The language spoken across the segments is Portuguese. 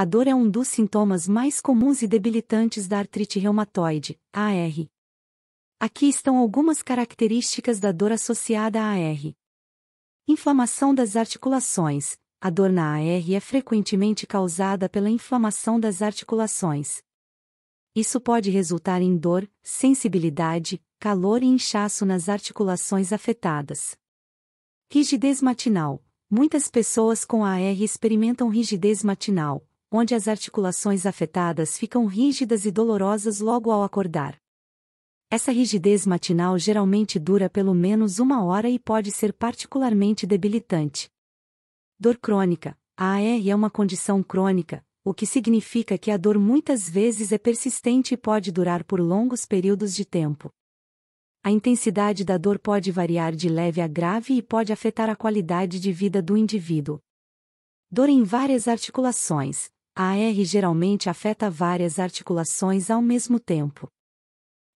A dor é um dos sintomas mais comuns e debilitantes da artrite reumatoide, AR. Aqui estão algumas características da dor associada à AR. Inflamação das articulações. A dor na AR é frequentemente causada pela inflamação das articulações. Isso pode resultar em dor, sensibilidade, calor e inchaço nas articulações afetadas. Rigidez matinal. Muitas pessoas com AR experimentam rigidez matinal, onde as articulações afetadas ficam rígidas e dolorosas logo ao acordar. Essa rigidez matinal geralmente dura pelo menos uma hora e pode ser particularmente debilitante. Dor crônica. A AR é uma condição crônica, o que significa que a dor muitas vezes é persistente e pode durar por longos períodos de tempo. A intensidade da dor pode variar de leve a grave e pode afetar a qualidade de vida do indivíduo. Dor em várias articulações, a AR geralmente afeta várias articulações ao mesmo tempo.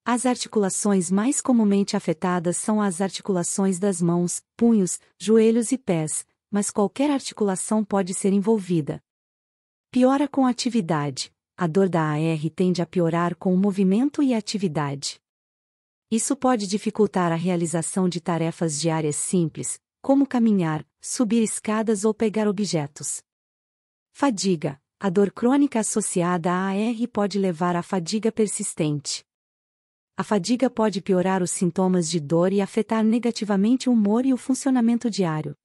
As articulações mais comumente afetadas são as articulações das mãos, punhos, joelhos e pés, mas qualquer articulação pode ser envolvida. Piora com atividade. A dor da AR tende a piorar com o movimento e atividade. Isso pode dificultar a realização de tarefas diárias simples, como caminhar, subir escadas ou pegar objetos. Fadiga. A dor crônica associada à AR pode levar à fadiga persistente. A fadiga pode piorar os sintomas de dor e afetar negativamente o humor e o funcionamento diário.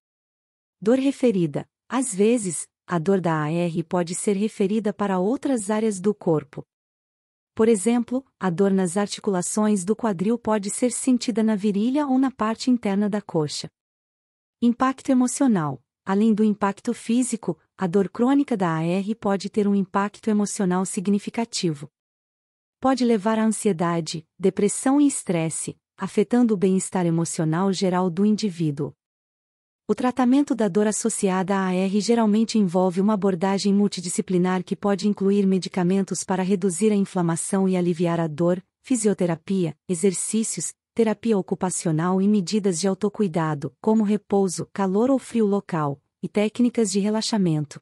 Dor referida. Às vezes, a dor da AR pode ser referida para outras áreas do corpo. Por exemplo, a dor nas articulações do quadril pode ser sentida na virilha ou na parte interna da coxa. Impacto emocional. Além do impacto físico, a dor crônica da AR pode ter um impacto emocional significativo. Pode levar à ansiedade, depressão e estresse, afetando o bem-estar emocional geral do indivíduo. O tratamento da dor associada à AR geralmente envolve uma abordagem multidisciplinar que pode incluir medicamentos para reduzir a inflamação e aliviar a dor, fisioterapia, exercícios, terapia ocupacional e medidas de autocuidado, como repouso, calor ou frio local, e técnicas de relaxamento.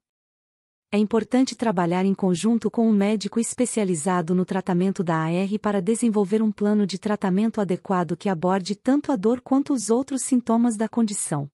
É importante trabalhar em conjunto com um médico especializado no tratamento da AR para desenvolver um plano de tratamento adequado que aborde tanto a dor quanto os outros sintomas da condição.